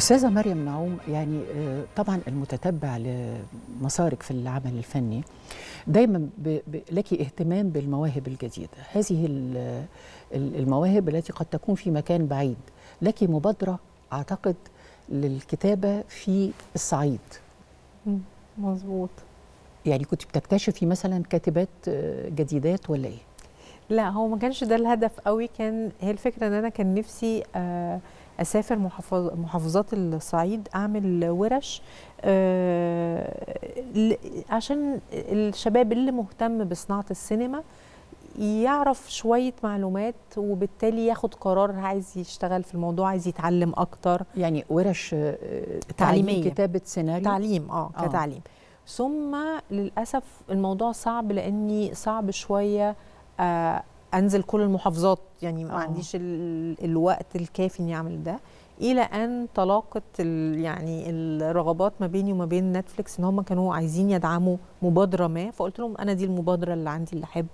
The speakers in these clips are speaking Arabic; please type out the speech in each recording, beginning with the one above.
أستاذة مريم نعوم يعني آه، طبعا المتتبع لمسارك في العمل الفني دايما لك اهتمام بالمواهب الجديدة هذه المواهب التي قد تكون في مكان بعيد لك مبادرة أعتقد للكتابة في الصعيد مظبوط يعني كنت بتكتشفي مثلا كاتبات آه، جديدات ولا ايه؟ لا هو ما كانش ده الهدف قوي كان هي الفكره ان انا كان نفسي آه اسافر محافظات الصعيد اعمل ورش آه، عشان الشباب اللي مهتم بصناعه السينما يعرف شوية معلومات وبالتالي ياخد قرار عايز يشتغل في الموضوع عايز يتعلم أكتر يعني ورش آه، تعليمية كتابة سيناريو تعليم آه, آه. كتعليم ثم للأسف الموضوع صعب لأني صعب شوية آه انزل كل المحافظات يعني ما آه. عنديش الوقت الكافي اني اعمل ده الى ان تلاقت يعني الرغبات ما بيني وما بين نتفليكس ان هم كانوا عايزين يدعموا مبادره ما فقلت لهم انا دي المبادره اللي عندي اللي احب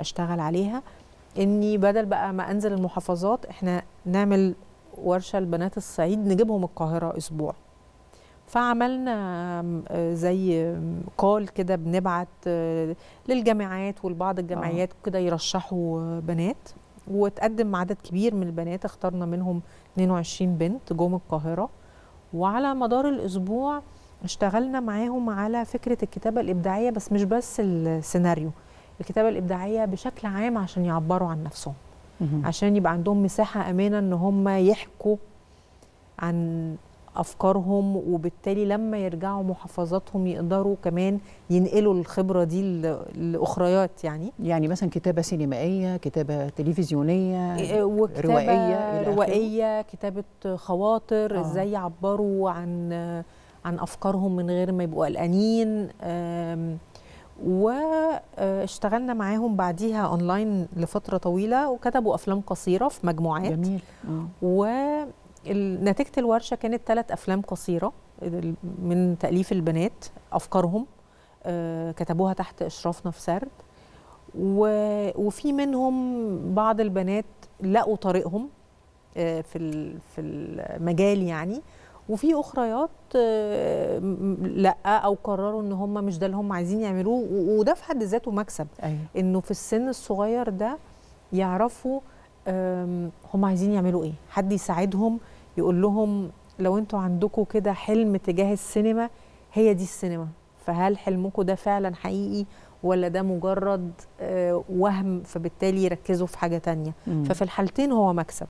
اشتغل عليها اني بدل بقى ما انزل المحافظات احنا نعمل ورشه لبنات الصعيد نجيبهم القاهره اسبوع فعملنا زي كول كده بنبعت آه، للجامعات والبعض الجمعيات آه. كده يرشحوا بنات وتقدم عدد كبير من البنات اخترنا منهم 22 بنت جم القاهرة وعلى مدار الأسبوع اشتغلنا معاهم على فكرة الكتابة الإبداعية بس مش بس السيناريو الكتابة الإبداعية بشكل عام عشان يعبروا عن نفسهم عشان يبقى عندهم مساحة أمانة إن هم يحكوا عن افكارهم وبالتالي لما يرجعوا محافظاتهم يقدروا كمان ينقلوا الخبره دي لاخريات يعني يعني مثلا كتابه سينمائيه كتابه تلفزيونيه آه، وكتابة روائيه روائيه كتابه خواطر آه. ازاي يعبروا عن عن افكارهم من غير ما يبقوا قلقانين واشتغلنا معاهم بعديها اونلاين لفتره طويله وكتبوا افلام قصيره في مجموعات جميل آه. و نتيجه الورشه كانت ثلاث افلام قصيره من تاليف البنات افكارهم آه، كتبوها تحت اشرافنا في سرد وفي منهم بعض البنات لقوا طريقهم آه، في في المجال يعني وفي اخريات آه، لا او قرروا ان هم مش ده اللي هم عايزين يعملوه وده في حد ذاته مكسب أيوة. انه في السن الصغير ده يعرفوا هم عايزين يعملوا ايه حد يساعدهم يقول لهم لو انتوا عندكم كده حلم تجاه السينما هي دي السينما فهل حلمكم ده فعلا حقيقي ولا ده مجرد آه، وهم فبالتالي يركزوا في حاجه تانية مم. ففي الحالتين هو مكسب